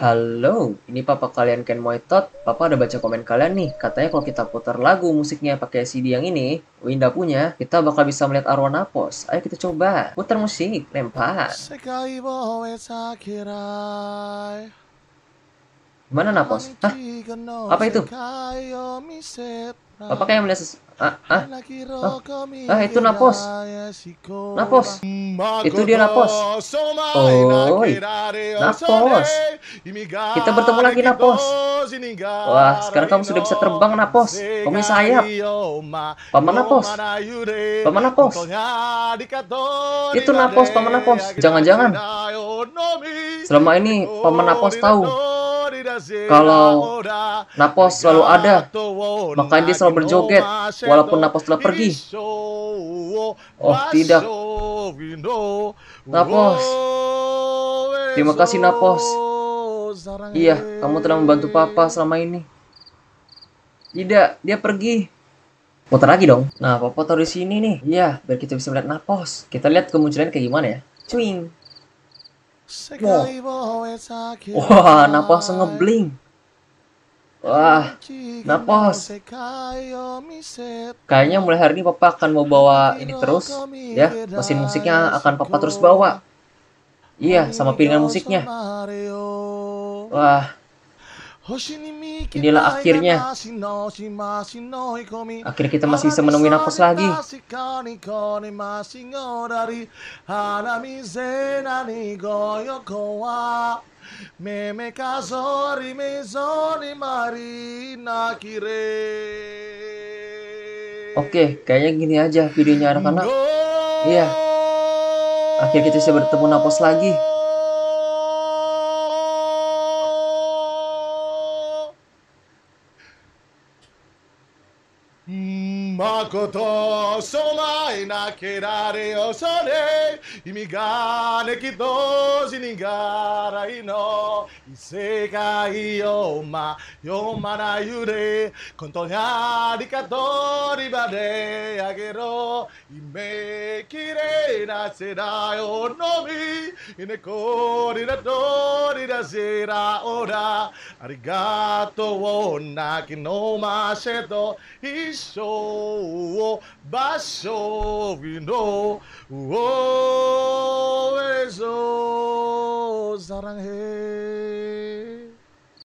Halo, ini papa kalian Ken Moitot. Papa ada baca komen kalian nih. Katanya kalau kita putar lagu musiknya pakai CD yang ini, Winda punya, kita bakal bisa melihat Arwana Napos. Ayo kita coba. Putar musik, lempar. Gimana napos? Hah? Apa itu? Apa kayak melihat ses ah, ah, ah, ah, itu napos. Napos. Itu dia napos. Oh, napos. Kita bertemu lagi napos. Wah, sekarang kamu sudah bisa terbang napos. Kamu sayap. Paman napos. Paman napos. Itu napos, paman napos. Jangan-jangan. Selama ini paman napos tahu kalau Napos selalu ada, maka dia selalu berjoget walaupun Napos telah pergi. Oh tidak, Napos. Terima kasih Napos. Iya, kamu telah membantu papa selama ini. Tidak, dia pergi. Putar lagi dong. Nah, papa taruh di sini nih. Iya, biar kita bisa melihat napos. Kita lihat kemunculannya kayak gimana ya. Cuing. Wah, Wah napas ngebling. Wah, napas. Kayaknya mulai hari ini papa akan mau bawa ini terus, ya. Mesin musiknya akan papa terus bawa. Iya, sama piringan musiknya. Wah, Inilah ya akhirnya. Akhirnya kita masih bisa menemui nafas lagi. Oke, kayaknya gini aja videonya anak-anak. Iya. Akhirnya kita bisa bertemu nafas lagi. Mm. 誠を備えなけられ恐れ意味がねき同時にがいの異世界をま読まなゆれ本当にありがとりばであげろ夢きれいな世代を飲み猫りだとりだせらおらありがとうなきのませと一生 oh, basogino, oh, eso, saranghe.